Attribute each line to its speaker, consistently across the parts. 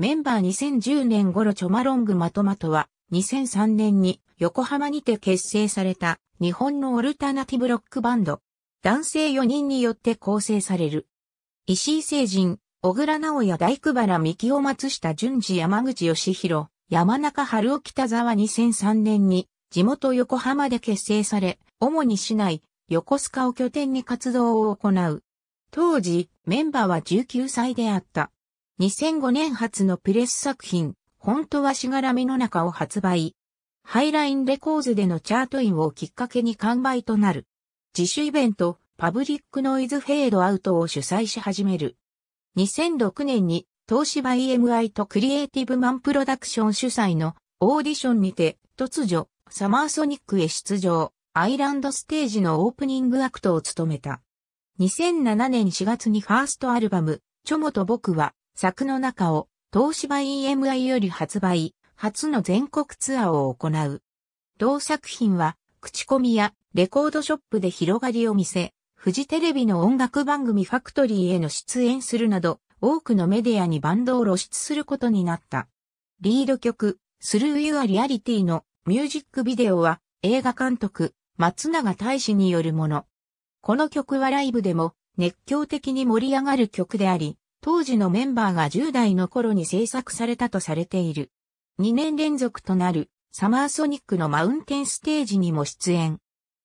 Speaker 1: メンバー2010年頃チョマロングマトマトは2003年に横浜にて結成された日本のオルタナティブロックバンド。男性4人によって構成される。石井聖人、小倉直也大久原三木を松下淳二山口義弘、山中春夫北沢2003年に地元横浜で結成され、主に市内、横須賀を拠点に活動を行う。当時、メンバーは19歳であった。2005年初のプレス作品、本当はしがらみの中を発売。ハイラインレコーズでのチャートインをきっかけに完売となる。自主イベント、パブリックノイズフェードアウトを主催し始める。2006年に東芝 EMI とクリエイティブマンプロダクション主催のオーディションにて突如サマーソニックへ出場、アイランドステージのオープニングアクトを務めた。2007年4月にファーストアルバム、チョモと僕は作の中を東芝 EMI より発売、初の全国ツアーを行う。同作品は、口コミやレコードショップで広がりを見せ、フジテレビの音楽番組ファクトリーへの出演するなど、多くのメディアにバンドを露出することになった。リード曲、スルー・ユア・リアリティのミュージックビデオは映画監督、松永大使によるもの。この曲はライブでも熱狂的に盛り上がる曲であり、当時のメンバーが10代の頃に制作されたとされている。2年連続となるサマーソニックのマウンテンステージにも出演。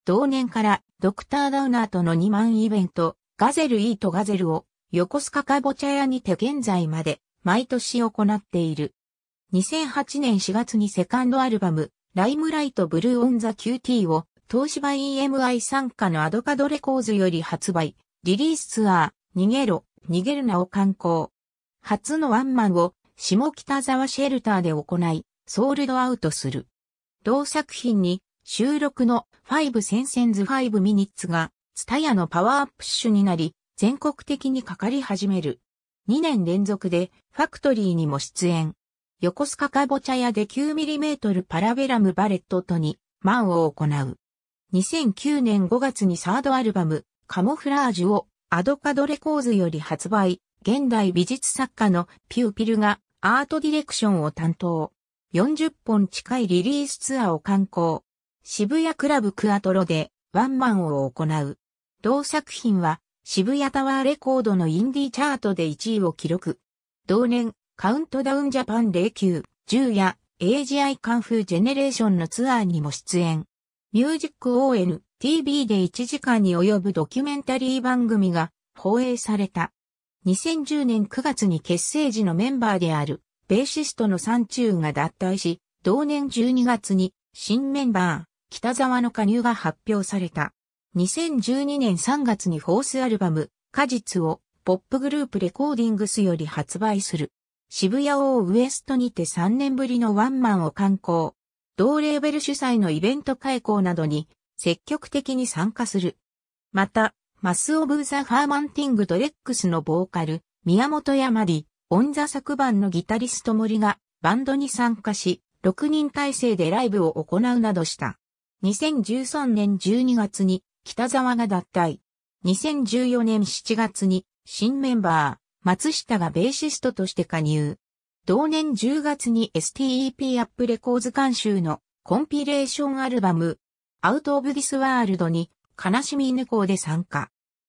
Speaker 1: 同年からドクター・ダウナーとの2万イベント、ガゼル・イート・ガゼルを横須賀かぼちゃ屋にて現在まで毎年行っている。2008年4月にセカンドアルバム、ライムライト・ブルー・オン・ザ・ QT を東芝 EMI 参加のアドカドレコーズより発売、リリースツアー、逃げろ、逃げるなを観行。初のワンマンを下北沢シェルターで行い、ソールドアウトする。同作品に収録の5センセンズ5ミニッツが、ツタヤのパワーアップッシュになり、全国的にかかり始める。2年連続でファクトリーにも出演。横須賀かぼちゃ屋で 9mm パラベラムバレットとに、マンを行う。2009年5月にサードアルバム、カモフラージュをアドカドレコーズより発売、現代美術作家のピューピルがアートディレクションを担当。40本近いリリースツアーを観行。渋谷クラブクアトロでワンマンを行う。同作品は渋谷タワーレコードのインディーチャートで1位を記録。同年、カウントダウンジャパン09、10や AGI カンフージェネレーションのツアーにも出演。ミュージック ON.TV で1時間に及ぶドキュメンタリー番組が放映された。2010年9月に結成時のメンバーである、ベーシストのー中が脱退し、同年12月に新メンバー、北沢の加入が発表された。2012年3月にフォースアルバム、果実を、ポップグループレコーディングスより発売する。渋谷をウエストにて3年ぶりのワンマンを観光。同レーベル主催のイベント開講などに積極的に参加する。また、マスオブ・ザ・ファーマンティング・ドレックスのボーカル、宮本山里、オン・ザ・昨晩のギタリスト森がバンドに参加し、6人体制でライブを行うなどした。2013年12月に北沢が脱退。2014年7月に新メンバー、松下がベーシストとして加入。同年10月に STEP アップレコーズ監修のコンピレーションアルバム、アウト・オブ・ディス・ワールドに悲しみ犬校で参加。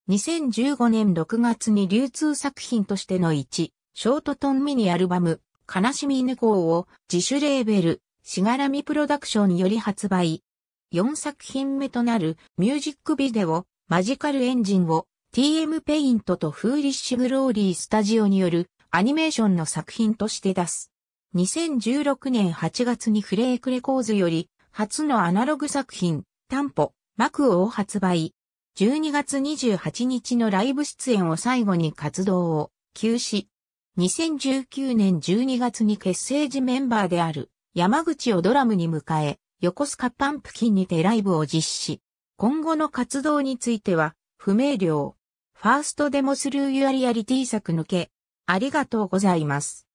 Speaker 1: 2015年6月に流通作品としての1、ショートトンミニアルバム、悲しみ犬校を自主レーベル、しがらみプロダクションより発売。4作品目となるミュージックビデオ、マジカルエンジンを TM ペイントとフーリッシュグローリースタジオによるアニメーションの作品として出す。2016年8月にフレークレコーズより初のアナログ作品、タ担保、幕を発売。12月28日のライブ出演を最後に活動を休止。2019年12月に結成時メンバーである山口をドラムに迎え、横須賀パンプキンにてライブを実施。今後の活動については不明瞭。ファーストデモスルーユアリアリティ作抜け、ありがとうございます。